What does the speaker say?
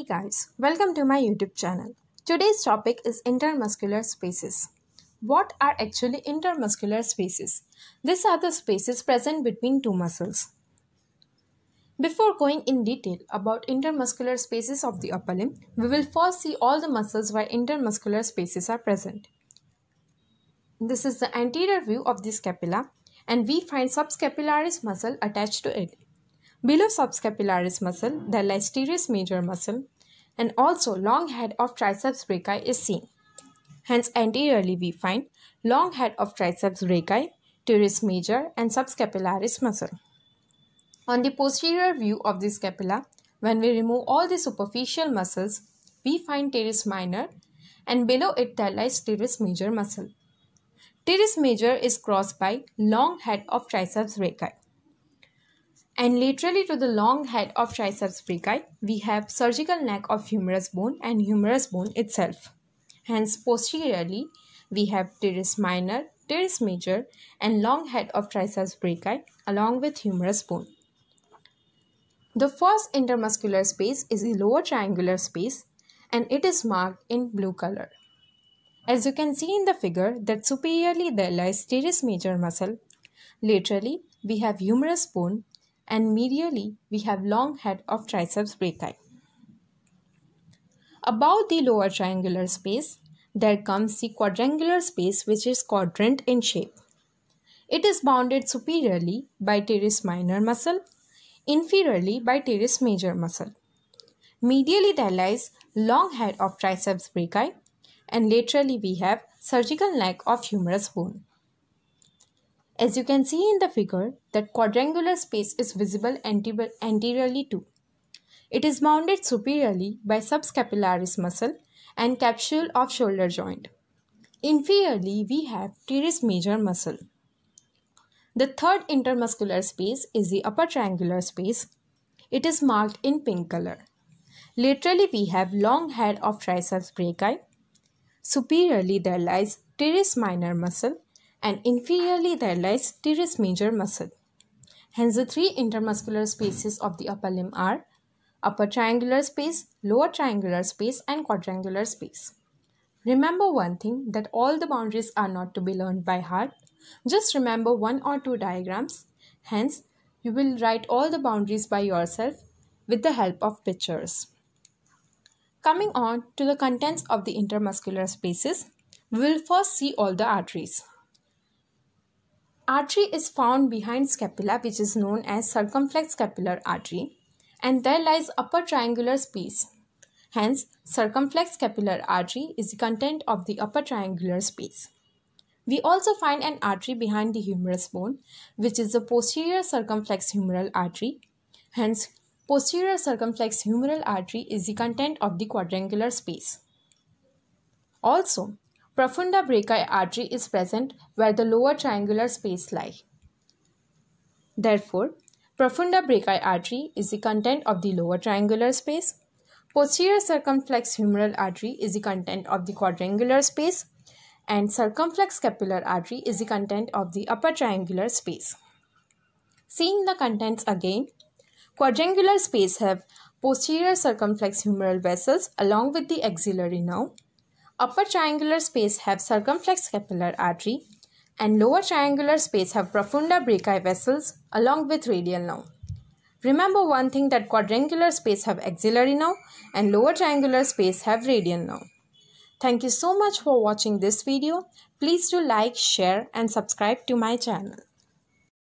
Hey guys, welcome to my YouTube channel. Today's topic is intermuscular spaces. What are actually intermuscular spaces? These are the spaces present between two muscles. Before going in detail about intermuscular spaces of the upper limb, we will first see all the muscles where intermuscular spaces are present. This is the anterior view of the scapula and we find subscapularis muscle attached to it. Below subscapularis muscle, the latissimus major muscle, and also long head of triceps brachii is seen. Hence, anteriorly we find long head of triceps brachii, teres major and subscapularis muscle. On the posterior view of the scapula, when we remove all the superficial muscles, we find teres minor and below it the teres major muscle. Teres major is crossed by long head of triceps brachii and laterally to the long head of triceps brachii, we have surgical neck of humerus bone and humerus bone itself. Hence, posteriorly, we have teres minor, teres major, and long head of triceps brachii along with humerus bone. The first intermuscular space is the lower triangular space and it is marked in blue color. As you can see in the figure that superiorly there lies teres major muscle. Laterally, we have humerus bone and medially we have long head of triceps brachii. Above the lower triangular space, there comes the quadrangular space which is quadrant in shape. It is bounded superiorly by teres minor muscle, inferiorly by teres major muscle. Medially there lies long head of triceps brachii and laterally we have surgical neck of humerus bone. As you can see in the figure, that quadrangular space is visible anteriorly too. It is bounded superiorly by subscapularis muscle and capsule of shoulder joint. Inferiorly, we have teres major muscle. The third intermuscular space is the upper triangular space. It is marked in pink color. Laterally, we have long head of triceps brachii. Superiorly, there lies teres minor muscle and inferiorly there lies teres major muscle. Hence the three intermuscular spaces of the upper limb are upper triangular space, lower triangular space and quadrangular space. Remember one thing that all the boundaries are not to be learned by heart. Just remember one or two diagrams. Hence, you will write all the boundaries by yourself with the help of pictures. Coming on to the contents of the intermuscular spaces, we will first see all the arteries artery is found behind scapula which is known as circumflex scapular artery and there lies upper triangular space. Hence, circumflex scapular artery is the content of the upper triangular space. We also find an artery behind the humerus bone which is the posterior circumflex humeral artery. Hence, posterior circumflex humeral artery is the content of the quadrangular space. Also, Profunda brachii artery is present where the lower triangular space lie. Therefore, profunda brachii artery is the content of the lower triangular space. Posterior circumflex humeral artery is the content of the quadrangular space and circumflex capillary artery is the content of the upper triangular space. Seeing the contents again, quadrangular space have posterior circumflex humeral vessels along with the axillary nerve. Upper triangular space have circumflex capillary artery and lower triangular space have profunda brachii vessels along with radial nerve. Remember one thing that quadrangular space have axillary nerve and lower triangular space have radial nerve. Thank you so much for watching this video. Please do like, share and subscribe to my channel.